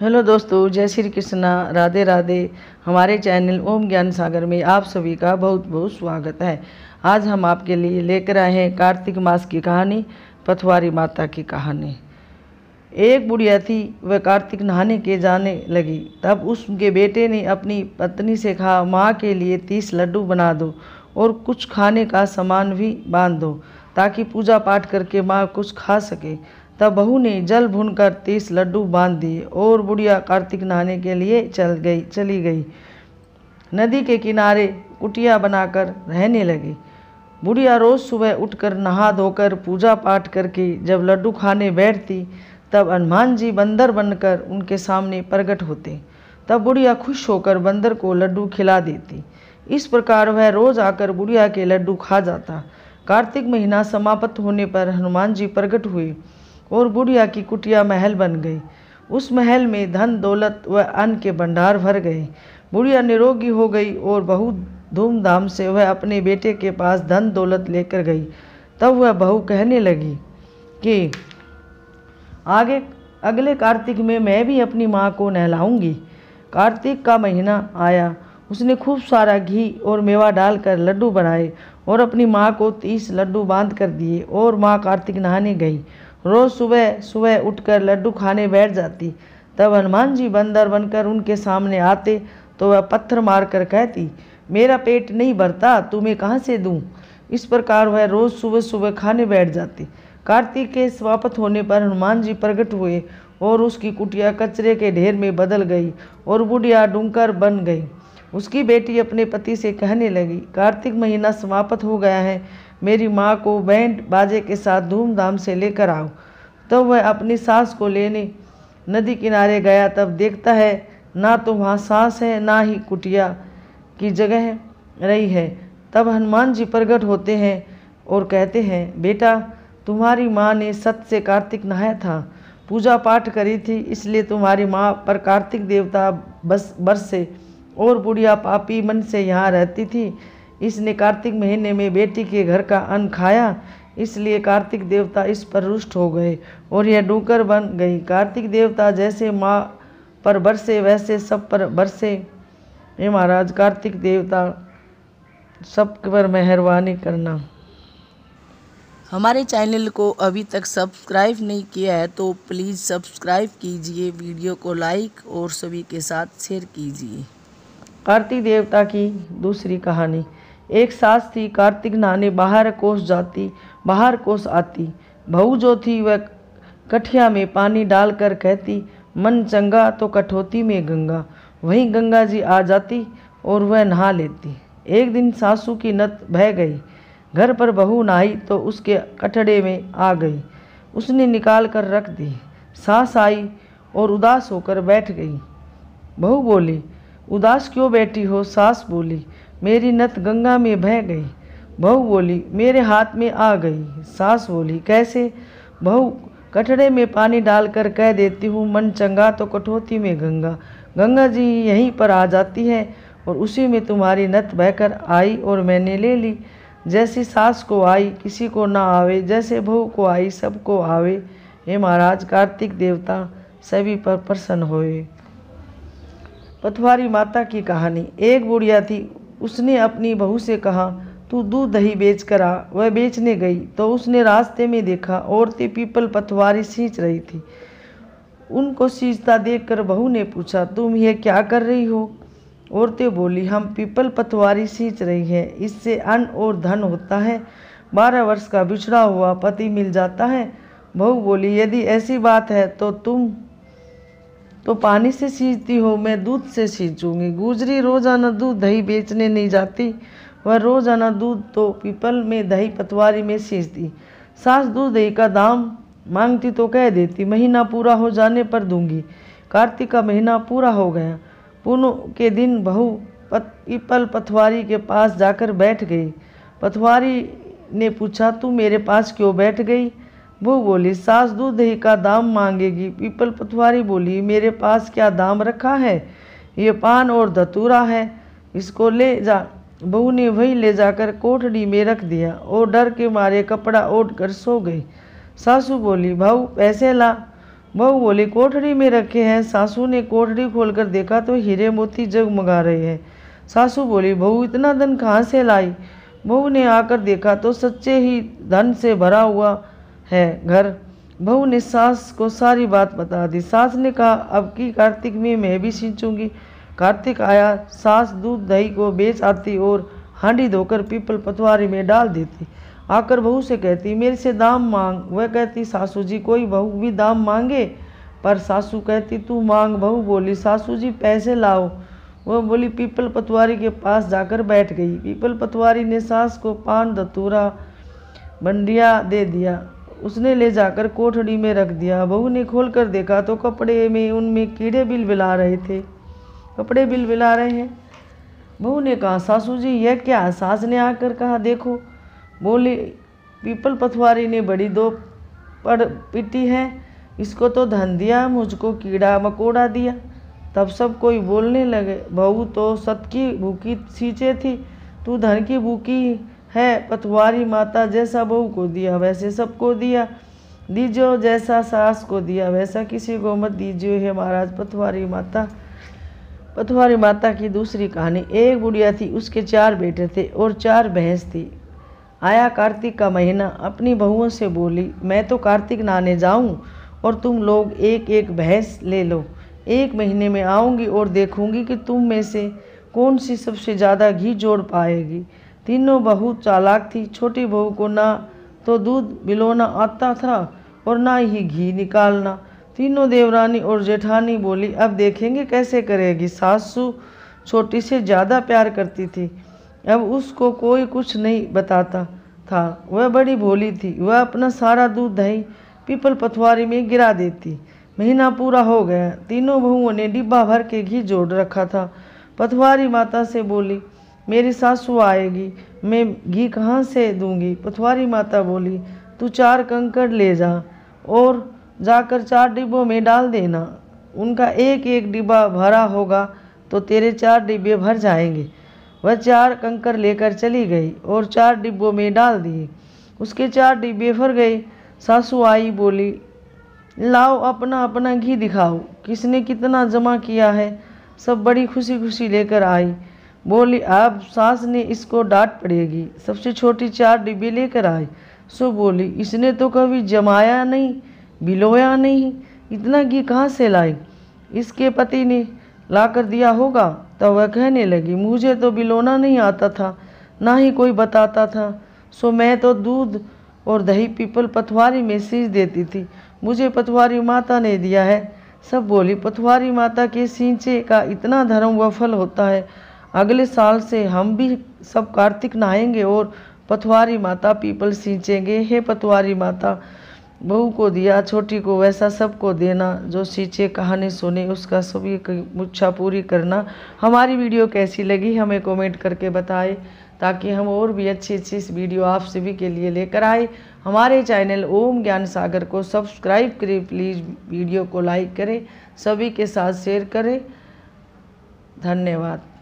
hello दोस्तों जय श्री कृष्णा राधे राधे हमारे चैनल ओम ज्ञान सागर में आप सभी का बहुत बहुत स्वागत है आज हम आपके लिए लेकर आए हैं कार्तिक मास की कहानी पथवारी माता की कहानी एक बुढ़िया थी वह कार्तिक नहाने के जाने लगी तब उसके बेटे ने अपनी पत्नी से कहा माँ के लिए तीस लड्डू बना दो और कुछ खाने का सामान भी बांध दो ताकि पूजा पाठ करके माँ कुछ खा सके तब बहू ने जल भूनकर तीस लड्डू बांध दिए और बुढ़िया कार्तिक नहाने के लिए चल गई चली गई नदी के किनारे कुटिया बनाकर रहने लगी बुढ़िया रोज़ सुबह उठकर नहा धोकर पूजा पाठ करके जब लड्डू खाने बैठती तब हनुमान जी बंदर बनकर उनके सामने प्रकट होते तब बुढ़िया खुश होकर बंदर को लड्डू खिला देती इस प्रकार वह रोज़ आकर बुढ़िया के लड्डू खा जाता कार्तिक महीना समाप्त होने पर हनुमान जी प्रकट हुए और बुढ़िया की कुटिया महल बन गई उस महल में धन दौलत व अन्न के भंडार भर गए बुढ़िया निरोगी हो गई और बहुत धूमधाम से वह अपने बेटे के पास धन दौलत लेकर गई तब वह बहू कहने लगी कि आगे अगले कार्तिक में मैं भी अपनी माँ को नहलाऊंगी कार्तिक का महीना आया उसने खूब सारा घी और मेवा डालकर लड्डू बनाए और अपनी माँ को तीस लड्डू बांध कर दिए और माँ कार्तिक नहाने गई रोज़ सुबह सुबह उठकर लड्डू खाने बैठ जाती तब हनुमान जी बंदर बनकर उनके सामने आते तो वह पत्थर मार कर कहती मेरा पेट नहीं भरता तुम्हें कहाँ से दूँ इस प्रकार वह रोज़ सुबह सुबह खाने बैठ जाती कार्तिक के समाप्त होने पर हनुमान जी प्रकट हुए और उसकी कुटिया कचरे के ढेर में बदल गई और बुढ़िया डूंकर बन गई उसकी बेटी अपने पति से कहने लगी कार्तिक महीना समाप्त हो गया है मेरी माँ को बैंड बाजे के साथ धूमधाम से लेकर आओ तो वह अपनी सास को लेने नदी किनारे गया तब देखता है ना तो वहाँ सास है ना ही कुटिया की जगह रही है तब हनुमान जी प्रगट होते हैं और कहते हैं बेटा तुम्हारी माँ ने सत से कार्तिक नहाया था पूजा पाठ करी थी इसलिए तुम्हारी माँ पर कार्तिक देवता बस बरसे और बुढ़िया पापी मन से यहाँ रहती थी इसने कार्तिक महीने में बेटी के घर का अन्न खाया इसलिए कार्तिक देवता इस पर रुष्ट हो गए और यह डूकर बन गई कार्तिक देवता जैसे माँ पर बरसे वैसे सब पर बरसे हे महाराज कार्तिक देवता सब पर मेहरबानी करना हमारे चैनल को अभी तक सब्सक्राइब नहीं किया है तो प्लीज़ सब्सक्राइब कीजिए वीडियो को लाइक और सभी के साथ शेयर कीजिए कार्तिक देवता की दूसरी कहानी एक सास थी कार्तिक नहाने बाहर कोस जाती बाहर कोस आती बहू जो थी वह कठिया में पानी डालकर कहती मन चंगा तो कठोती में गंगा वहीं गंगा जी आ जाती और वह नहा लेती एक दिन सासू की नत बह गई घर पर बहू नहाई तो उसके कटड़े में आ गई उसने निकाल कर रख दी सास आई और उदास होकर बैठ गई बहू बोली उदास क्यों बैठी हो सास बोली मेरी नत गंगा में बह गई बहू बोली मेरे हाथ में आ गई सास बोली कैसे बहू कटड़े में पानी डालकर कह देती हूँ मन चंगा तो कठोती में गंगा गंगा जी यहीं पर आ जाती है और उसी में तुम्हारी नत बहकर आई और मैंने ले ली जैसी सास को आई किसी को ना आवे जैसे बहू को आई सबको आवे हे महाराज कार्तिक देवता सभी पर प्रसन्न होए पथवारी माता की कहानी एक बुढ़िया थी उसने अपनी बहू से कहा तू दूध दही बेच कर आ वह बेचने गई तो उसने रास्ते में देखा औरतें पीपल पथवारी सींच रही थी उनको सींचता देखकर बहू ने पूछा तुम यह क्या कर रही हो औरतें बोली हम पीपल पथवारी सींच रही हैं इससे अन्न और धन होता है बारह वर्ष का बिछड़ा हुआ पति मिल जाता है बहू बोली यदि ऐसी बात है तो तुम तो पानी से सींचती हो मैं दूध से सींचूंगी गुजरी रोज़ाना दूध दही बेचने नहीं जाती वह रोज़ाना दूध तो पीपल में दही पतवारी में सींचती सास दूध दही का दाम मांगती तो कह देती महीना पूरा हो जाने पर दूंगी कार्तिक का महीना पूरा हो गया पुनः के दिन बहू पत, पीपल पथवारी के पास जाकर बैठ गई पथवारी ने पूछा तू मेरे पास क्यों बैठ गई वो बोली सास दूध दही का दाम मांगेगी पीपल पथवारी बोली मेरे पास क्या दाम रखा है ये पान और धतूरा है इसको ले जा बहू ने वही ले जाकर कोठड़ी में रख दिया और डर के मारे कपड़ा ओढ़ कर सो गई सासू बोली भाऊ पैसे ला बहू बोली कोठड़ी में रखे हैं सासू ने कोठड़ी खोलकर देखा तो हीरे मोती जगमगा रहे हैं सासू बोली बहू इतना धन कहाँ से लाई बहू ने आकर देखा तो सच्चे ही धन से भरा हुआ है घर बहू ने सास को सारी बात बता दी सास ने कहा अब की कार्तिक में मैं भी सींचूंगी कार्तिक आया सास दूध दही को बेच आती और हांडी धोकर पीपल पतवारी में डाल देती आकर बहू से कहती मेरे से दाम मांग वह कहती सासू जी कोई बहू भी दाम मांगे पर सासू कहती तू मांग बहू बोली सासू जी पैसे लाओ वह बोली पीपल पतवारी के पास जाकर बैठ गई पीपल पतवारी ने सास को पान धतूरा बंडिया दे दिया उसने ले जाकर कोठड़ी में रख दिया बहू ने खोल कर देखा तो कपड़े में उनमें कीड़े बिल बिला रहे थे कपड़े बिलबिला रहे हैं बहू ने कहा सासू जी यह क्या सास ने आकर कहा देखो बोले पीपल पथवारी ने बड़ी दो पड़ पिटी है इसको तो धन दिया मुझको कीड़ा मकोड़ा दिया तब सब कोई बोलने लगे बहू तो सत की भूखी सींचे थी तू धन की भूखी है पथवारी माता जैसा बहू को दिया वैसे सबको दिया दीजो जैसा सास को दिया वैसा किसी को मत दीजिए हे महाराज पथवारी माता पथवारी माता की दूसरी कहानी एक बुढ़िया थी उसके चार बेटे थे और चार भैंस थी आया कार्तिक का महीना अपनी बहुओं से बोली मैं तो कार्तिक नहाने जाऊं और तुम लोग एक एक भैंस ले लो एक महीने में आऊंगी और देखूंगी कि तुम में से कौन सी सबसे ज़्यादा घी जोड़ पाएगी तीनों बहू चालाक थी छोटी बहू को ना तो दूध बिलोना आता था और ना ही घी निकालना तीनों देवरानी और जेठानी बोली अब देखेंगे कैसे करेगी सासू छोटी से ज़्यादा प्यार करती थी अब उसको कोई कुछ नहीं बताता था वह बड़ी भोली थी वह अपना सारा दूध दही पीपल पथवारी में गिरा देती महीना पूरा हो गया तीनों बहुओं ने डिब्बा भर के घी जोड़ रखा था पथवारी माता से बोली मेरी सासू आएगी मैं घी कहाँ से दूंगी पथवारी माता बोली तू चार कंकड़ ले जा और जाकर चार डिब्बों में डाल देना उनका एक एक डिब्बा भरा होगा तो तेरे चार डिब्बे भर जाएंगे वह चार कंकर लेकर चली गई और चार डिब्बों में डाल दिए उसके चार डिब्बे भर गए सासू आई बोली लाओ अपना अपना घी दिखाओ किसने कितना जमा किया है सब बड़ी खुशी खुशी लेकर आई बोली अब सास ने इसको डांट पड़ेगी सबसे छोटी चार डिब्बे लेकर आई सो बोली इसने तो कभी जमाया नहीं बिलोया नहीं इतना घी कहाँ से लाई इसके पति ने ला कर दिया होगा तब तो वह कहने लगी मुझे तो बिलोना नहीं आता था ना ही कोई बताता था सो मैं तो दूध और दही पीपल पथवारी में सींच देती थी मुझे पथवारी माता ने दिया है सब बोली पथवारी माता के सींचे का इतना धर्म व फल होता है अगले साल से हम भी सब कार्तिक नहाएंगे और पथवारी माता पीपल सींचेंगे हे पथवारी माता बहू को दिया छोटी को वैसा सबको देना जो सींचे कहानी सुने उसका सभी मुच्छा पूरी करना हमारी वीडियो कैसी लगी हमें कमेंट करके बताए ताकि हम और भी अच्छी अच्छी इस वीडियो आप सभी के लिए लेकर आए हमारे चैनल ओम ज्ञान सागर को सब्सक्राइब करें प्लीज़ वीडियो को लाइक करें सभी के साथ शेयर करें धन्यवाद